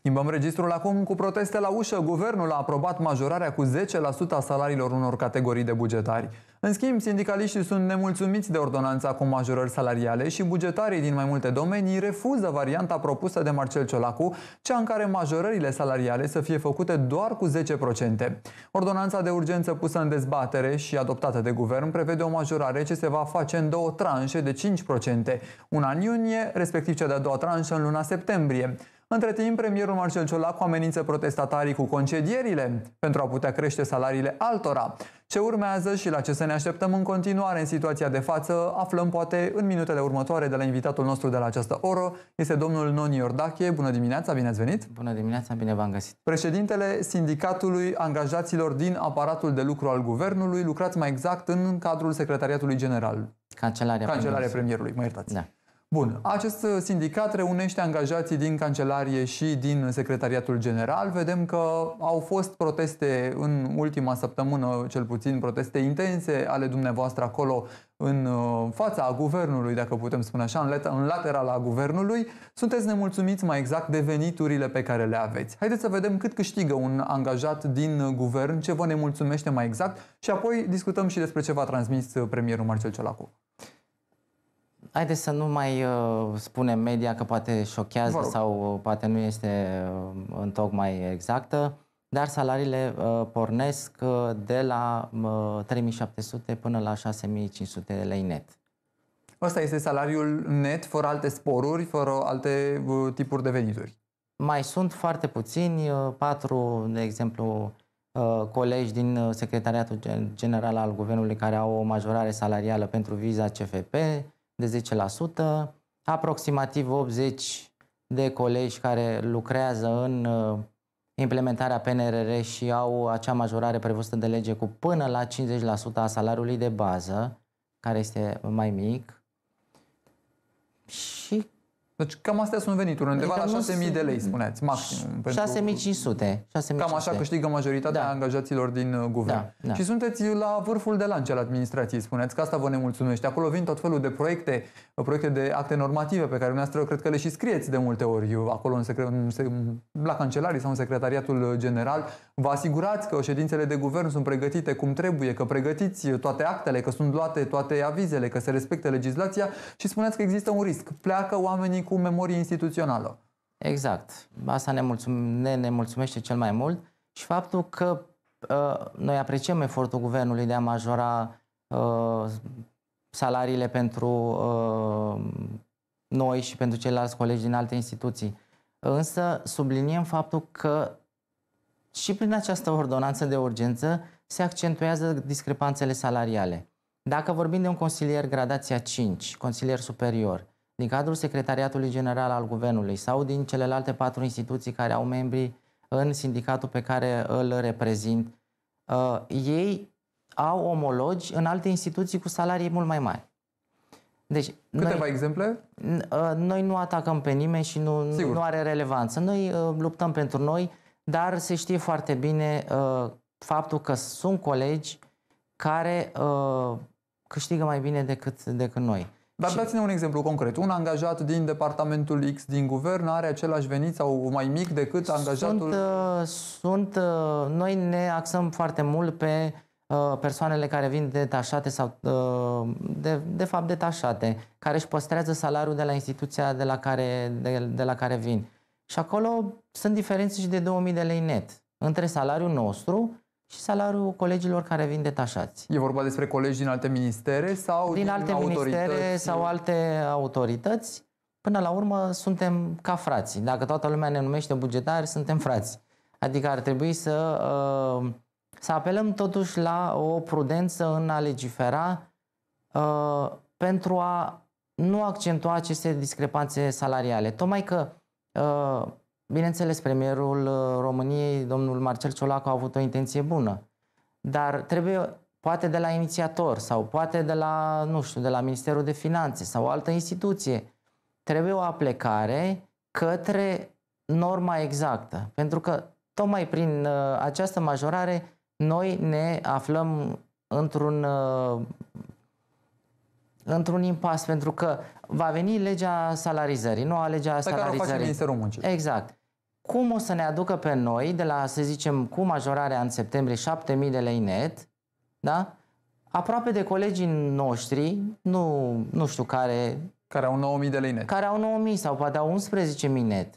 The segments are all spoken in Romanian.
Schimbăm registrul acum cu proteste la ușă. Guvernul a aprobat majorarea cu 10% a salariilor unor categorii de bugetari. În schimb, sindicaliștii sunt nemulțumiți de ordonanța cu majorări salariale și bugetarii din mai multe domenii refuză varianta propusă de Marcel Ciolacu, cea în care majorările salariale să fie făcute doar cu 10%. Ordonanța de urgență pusă în dezbatere și adoptată de guvern prevede o majorare ce se va face în două tranșe de 5%, una în iunie, respectiv cea de-a doua tranșă în luna septembrie. Între timp, premierul Marcel Ciolacu amenință protestatarii cu concedierile pentru a putea crește salariile altora. Ce urmează și la ce să ne așteptăm în continuare în situația de față, aflăm poate în minutele următoare de la invitatul nostru de la această oră. Este domnul Noni Iordache. Bună dimineața, bine ați venit! Bună dimineața, bine v-am găsit! Președintele Sindicatului Angajaților din aparatul de lucru al Guvernului, lucrați mai exact în cadrul Secretariatului General. Cancelarea, Cancelarea Premierului. Premierului, mă iertați. Da. Bun, acest sindicat reunește angajații din Cancelarie și din Secretariatul General. Vedem că au fost proteste în ultima săptămână, cel puțin proteste intense ale dumneavoastră acolo în uh, fața a guvernului, dacă putem spune așa, în a guvernului. Sunteți nemulțumiți mai exact de veniturile pe care le aveți. Haideți să vedem cât câștigă un angajat din guvern, ce vă nemulțumește mai exact și apoi discutăm și despre ce v-a transmis premierul Marcel Ciolacu. Haideți să nu mai uh, spunem media că poate șochează sau uh, poate nu este uh, în tocmai exactă, dar salariile uh, pornesc uh, de la uh, 3700 până la 6500 de lei net. Ăsta este salariul net, fără alte sporuri, fără alte uh, tipuri de venituri. Mai sunt foarte puțini, uh, patru, de exemplu, uh, colegi din uh, Secretariatul General al Guvernului care au o majorare salarială pentru viza CFP, de 10%, aproximativ 80 de colegi care lucrează în uh, implementarea PNRR și au acea majorare prevăzută de lege cu până la 50% a salariului de bază, care este mai mic. Și deci cam astea sunt venituri, undeva adică la 6.000 de lei, spuneați, maxim. 6500. 6500. Cam așa câștigă majoritatea da. angajaților din uh, guvern. Da, da. Și sunteți la vârful de lance al administrației, spuneți, că asta vă nemulțumește. Acolo vin tot felul de proiecte, uh, proiecte de acte normative pe care dumneavoastră cred că le și scrieți de multe ori uh, acolo în secre- la cancelarii sau în secretariatul general. Vă asigurați că ședințele de guvern sunt pregătite cum trebuie, că pregătiți toate actele, că sunt luate toate avizele, că se respectă legislația și spuneți că există un risc. Pleacă oamenii cu memorie instituțională. Exact. Asta ne, mulțum- ne, ne mulțumește cel mai mult și faptul că uh, noi apreciem efortul guvernului de a majora uh, salariile pentru uh, noi și pentru ceilalți colegi din alte instituții. Însă subliniem faptul că și prin această ordonanță de urgență se accentuează discrepanțele salariale. Dacă vorbim de un consilier gradația 5, consilier superior, din cadrul Secretariatului General al Guvernului sau din celelalte patru instituții care au membri în sindicatul pe care îl reprezint, uh, ei au omologi în alte instituții cu salarii mult mai mari. Deci, Câteva noi, exemple? Uh, noi nu atacăm pe nimeni și nu, nu are relevanță. Noi uh, luptăm pentru noi, dar se știe foarte bine uh, faptul că sunt colegi care uh, câștigă mai bine decât, decât noi. Dar dați-ne un exemplu concret. Un angajat din departamentul X din guvern are același venit sau mai mic decât angajatul? Uh, sunt, sunt uh, noi ne axăm foarte mult pe uh, persoanele care vin detașate sau de, de fapt detașate, care își păstrează salariul de la instituția de la care, de, de la care vin. Și acolo sunt diferențe și de 2000 de lei net între salariul nostru și salariul colegilor care vin detașați. E vorba despre colegi din alte ministere sau din, din alte autorități? ministere sau alte autorități. Până la urmă suntem ca frații. Dacă toată lumea ne numește bugetari, suntem frați. Adică ar trebui să, uh, să apelăm totuși la o prudență în a legifera uh, pentru a nu accentua aceste discrepanțe salariale. Tocmai că uh, Bineînțeles, premierul uh, României, domnul Marcel Ciolacu, a avut o intenție bună, dar trebuie poate de la inițiator sau poate de la, nu știu, de la Ministerul de Finanțe sau o altă instituție, trebuie o aplecare către norma exactă, pentru că tocmai prin uh, această majorare noi ne aflăm într-un uh, într-un impas pentru că va veni legea salarizării, noua legea pe salarizării. care o face Ministerul Muncii. Exact. Cum o să ne aducă pe noi, de la, să zicem, cu majorarea în septembrie 7.000 de lei net, da? aproape de colegii noștri, nu, nu știu care... Care au 9.000 de lei net. Care au 9.000 sau poate au 11.000 net.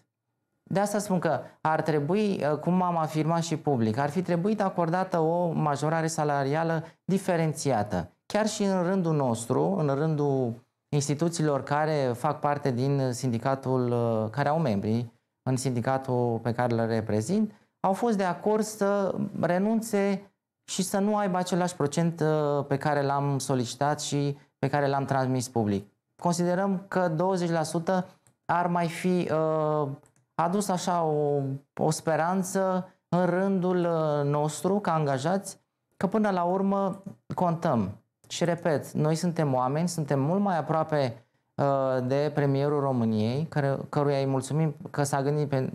De asta spun că ar trebui, uh, cum am afirmat și public, ar fi trebuit acordată o majorare salarială diferențiată chiar și în rândul nostru, în rândul instituțiilor care fac parte din sindicatul, uh, care au membri în sindicatul pe care îl reprezint, au fost de acord să renunțe și să nu aibă același procent uh, pe care l-am solicitat și pe care l-am transmis public. Considerăm că 20% ar mai fi uh, adus așa o, o speranță în rândul uh, nostru ca angajați că până la urmă contăm și repet, noi suntem oameni, suntem mult mai aproape uh, de premierul României, care, căruia îi mulțumim că s-a gândit pe,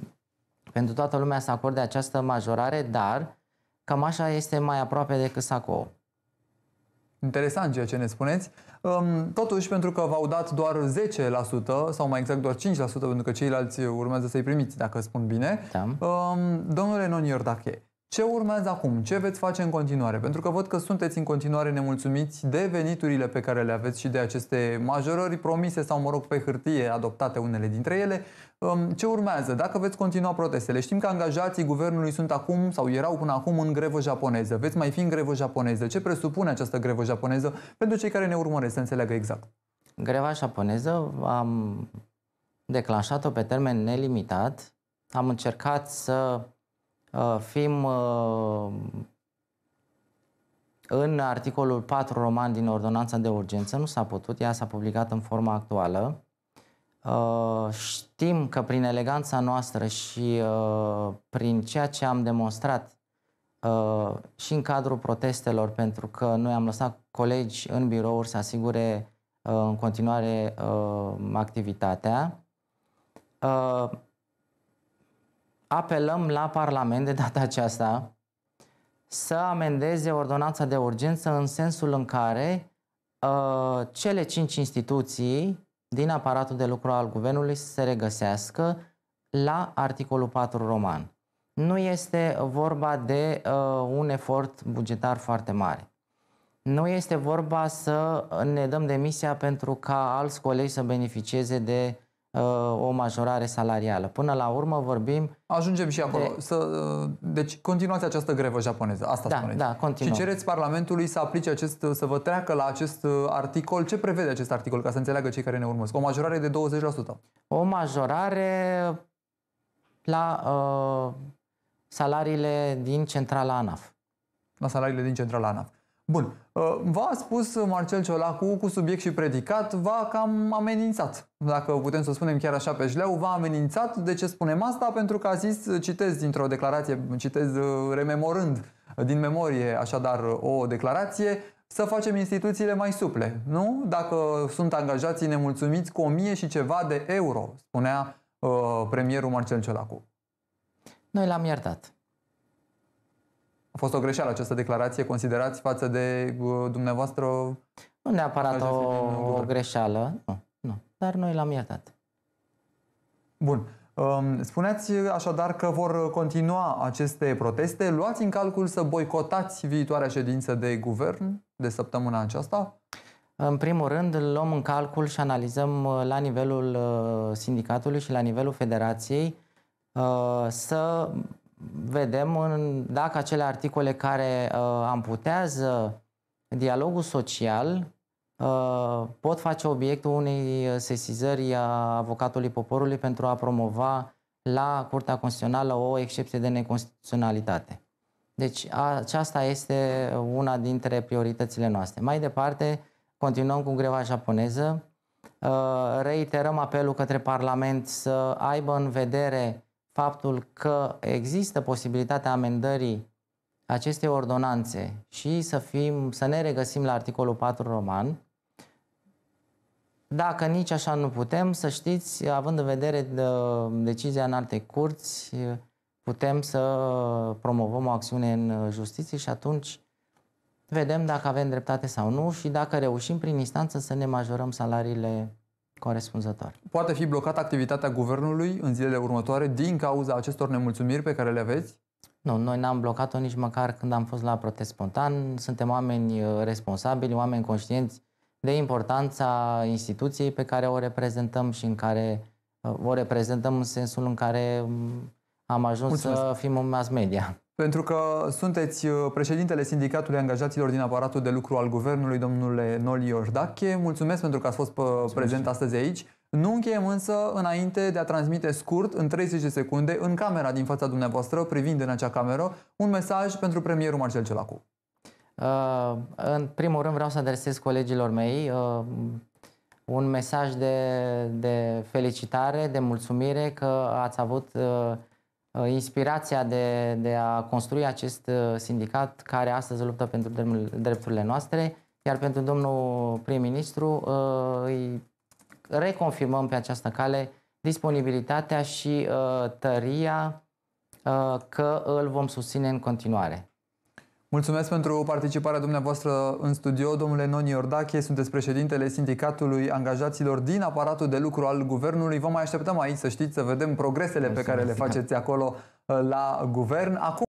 pentru toată lumea să acorde această majorare, dar cam așa este mai aproape decât sacou. Interesant ceea ce ne spuneți. Um, totuși, pentru că v-au dat doar 10% sau mai exact doar 5%, pentru că ceilalți urmează să-i primiți, dacă spun bine. Da. Um, domnule Non Iordache, ce urmează acum? Ce veți face în continuare? Pentru că văd că sunteți în continuare nemulțumiți de veniturile pe care le aveți și de aceste majorări promise sau, mă rog, pe hârtie adoptate unele dintre ele. Ce urmează? Dacă veți continua protestele? Știm că angajații guvernului sunt acum sau erau până acum în grevă japoneză. Veți mai fi în grevă japoneză? Ce presupune această grevă japoneză pentru cei care ne urmăresc să înțeleagă exact? Greva japoneză am declanșat-o pe termen nelimitat. Am încercat să Uh, fim uh, în articolul 4 roman din Ordonanța de Urgență, nu s-a putut, ea s-a publicat în forma actuală. Uh, știm că prin eleganța noastră și prin ceea ce am demonstrat și în cadrul protestelor, pentru că noi am lăsat colegi în birouri să asigure în continuare activitatea, apelăm la Parlament de data aceasta să amendeze ordonanța de urgență în sensul în care uh, cele cinci instituții din aparatul de lucru al guvernului să se regăsească la articolul 4 roman. Nu este vorba de uh, un efort bugetar foarte mare. Nu este vorba să ne dăm demisia pentru ca alți colegi să beneficieze de Uh, o majorare salarială. Până la urmă vorbim... Ajungem și acolo. De... Să, uh, deci continuați această grevă japoneză. Asta da, spuneți. Da, continuăm. Și cereți Parlamentului să aplice acest, să vă treacă la acest uh, articol. Ce prevede acest articol, ca să înțeleagă cei care ne urmăresc? O majorare de 20%. O majorare la uh, salariile din centrala ANAF. La salariile din centrala ANAF. Bun. Uh, v-a spus Marcel Ciolacu cu subiect și predicat, va cam amenințat, dacă putem să spunem chiar așa pe jleau, va amenințat. De ce spunem asta? Pentru că a zis, citez dintr-o declarație, citez uh, rememorând din memorie așadar o declarație, să facem instituțiile mai suple, nu? Dacă sunt angajații nemulțumiți cu o mie și ceva de euro, spunea uh, premierul Marcel Ciolacu. Noi l-am iertat. A fost o greșeală această declarație, considerați față de uh, dumneavoastră? Nu neapărat o, o greșeală, nu, nu, dar noi l-am iertat. Bun. Um, spuneați așadar că vor continua aceste proteste. Luați în calcul să boicotați viitoarea ședință de guvern de săptămâna aceasta? În primul rând, luăm în calcul și analizăm uh, la nivelul uh, sindicatului și la nivelul federației uh, să vedem în, dacă acele articole care uh, amputează dialogul social uh, pot face obiectul unei sesizări a avocatului poporului pentru a promova la Curtea Constituțională o excepție de neconstituționalitate. Deci aceasta este una dintre prioritățile noastre. Mai departe, continuăm cu greva japoneză. Uh, reiterăm apelul către Parlament să aibă în vedere faptul că există posibilitatea amendării acestei ordonanțe și să, fim, să ne regăsim la articolul 4 roman, dacă nici așa nu putem, să știți, având în vedere de uh, decizia în alte curți, putem să promovăm o acțiune în justiție și atunci vedem dacă avem dreptate sau nu și dacă reușim prin instanță să ne majorăm salariile corespunzător. Poate fi blocată activitatea guvernului în zilele următoare din cauza acestor nemulțumiri pe care le aveți? Nu, noi n-am blocat-o nici măcar când am fost la protest spontan. Suntem oameni uh, responsabili, oameni conștienți de importanța instituției pe care o reprezentăm și în care uh, o reprezentăm în sensul în care um, am ajuns Mulțumesc. să fim în mass media. Pentru că sunteți uh, președintele Sindicatului Angajaților din aparatul de lucru al Guvernului, domnule Noli Iordache. Mulțumesc pentru că ați fost uh, Mulțumesc. prezent astăzi aici. Nu încheiem însă înainte de a transmite scurt, în 30 de secunde, în camera din fața dumneavoastră, privind în acea cameră, un mesaj pentru premierul Marcel Celacu. Uh, în primul rând vreau să adresez colegilor mei uh, un mesaj de, de felicitare, de mulțumire că ați avut uh, Uh, inspirația de, de a construi acest uh, sindicat care astăzi luptă pentru drepturile noastre, iar pentru domnul prim-ministru uh, îi reconfirmăm pe această cale disponibilitatea și tăria că îl vom susține în continuare. Mulțumesc pentru participarea dumneavoastră în studio, domnule Noni Iordache, sunteți președintele Sindicatului Angajaților din aparatul de lucru al Guvernului. Vă mai așteptăm aici să știți, să vedem progresele Mulțumesc. pe care le faceți acolo la Guvern. Acum